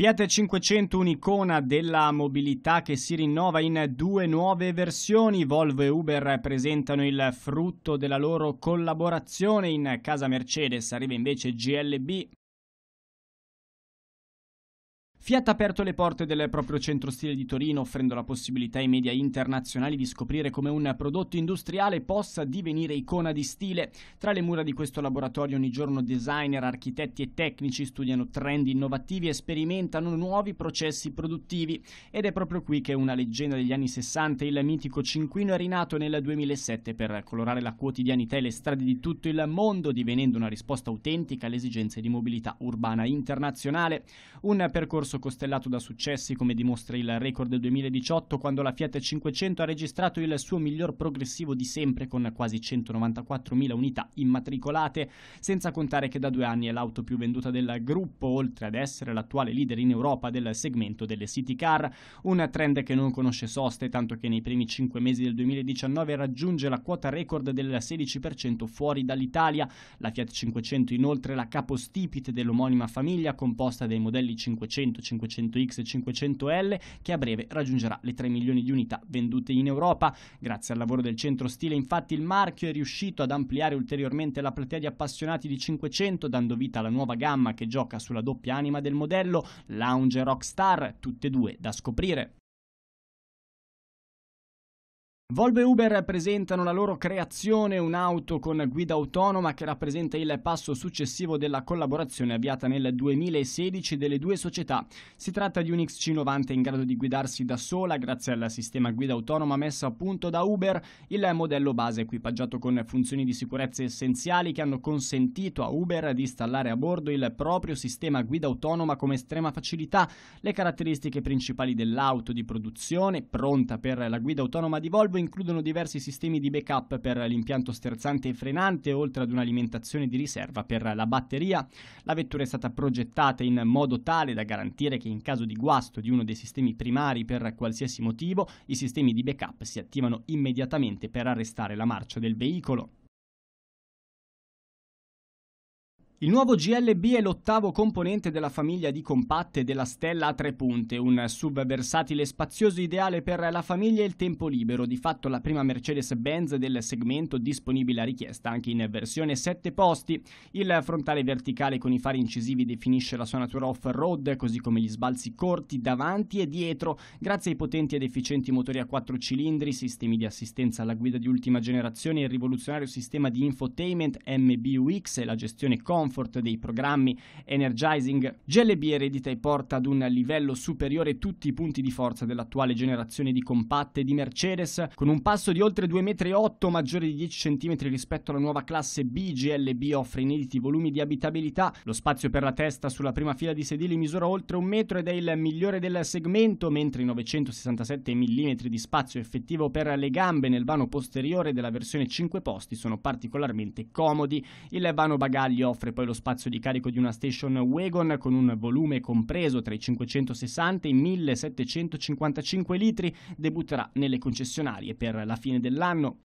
Fiat 500 un'icona della mobilità che si rinnova in due nuove versioni. Volvo e Uber presentano il frutto della loro collaborazione. In casa Mercedes arriva invece GLB Fiat ha aperto le porte del proprio centro stile di Torino, offrendo la possibilità ai media internazionali di scoprire come un prodotto industriale possa divenire icona di stile. Tra le mura di questo laboratorio ogni giorno designer, architetti e tecnici studiano trend innovativi e sperimentano nuovi processi produttivi. Ed è proprio qui che una leggenda degli anni 60, il mitico Cinquino, è rinato nel 2007 per colorare la quotidianità e le strade di tutto il mondo, divenendo una risposta autentica alle esigenze di mobilità urbana internazionale. Un percorso percorso costellato da successi come dimostra il record del 2018 quando la Fiat 500 ha registrato il suo miglior progressivo di sempre con quasi 194.000 unità immatricolate, senza contare che da due anni è l'auto più venduta del gruppo, oltre ad essere l'attuale leader in Europa del segmento delle city car, un trend che non conosce soste, tanto che nei primi cinque mesi del 2019 raggiunge la quota record del 16% fuori dall'Italia. La Fiat 500 inoltre è la capostipite dell'omonima famiglia composta dai modelli 500 500X e 500L che a breve raggiungerà le 3 milioni di unità vendute in Europa. Grazie al lavoro del centro stile infatti il marchio è riuscito ad ampliare ulteriormente la platea di appassionati di 500 dando vita alla nuova gamma che gioca sulla doppia anima del modello Lounge e Rockstar, tutte e due da scoprire. Volvo e Uber presentano la loro creazione, un'auto con guida autonoma che rappresenta il passo successivo della collaborazione avviata nel 2016 delle due società. Si tratta di un XC90 in grado di guidarsi da sola grazie al sistema guida autonoma messo a punto da Uber, il modello base equipaggiato con funzioni di sicurezza essenziali che hanno consentito a Uber di installare a bordo il proprio sistema guida autonoma con estrema facilità. Le caratteristiche principali dell'auto di produzione, pronta per la guida autonoma di Volvo, includono diversi sistemi di backup per l'impianto sterzante e frenante, oltre ad un'alimentazione di riserva per la batteria. La vettura è stata progettata in modo tale da garantire che in caso di guasto di uno dei sistemi primari per qualsiasi motivo, i sistemi di backup si attivano immediatamente per arrestare la marcia del veicolo. Il nuovo GLB è l'ottavo componente della famiglia di compatte della Stella a tre punte, un sub versatile spazioso ideale per la famiglia e il tempo libero, di fatto la prima Mercedes-Benz del segmento disponibile a richiesta anche in versione 7 posti. Il frontale verticale con i fari incisivi definisce la sua natura off-road, così come gli sbalzi corti davanti e dietro, grazie ai potenti ed efficienti motori a quattro cilindri, sistemi di assistenza alla guida di ultima generazione, il rivoluzionario sistema di infotainment MBUX e la gestione comfort comfort dei programmi energizing, GLB eredita e porta ad un livello superiore tutti i punti di forza dell'attuale generazione di compatte di Mercedes, con un passo di oltre 2,8 m maggiore di 10 cm rispetto alla nuova classe B, GLB offre inediti volumi di abitabilità, lo spazio per la testa sulla prima fila di sedili misura oltre un metro ed è il migliore del segmento, mentre i 967 mm di spazio effettivo per le gambe nel vano posteriore della versione 5 posti sono particolarmente comodi. Il vano bagagli offre poi poi lo spazio di carico di una station wagon con un volume compreso tra i 560 e i 1755 litri, debutterà nelle concessionarie per la fine dell'anno.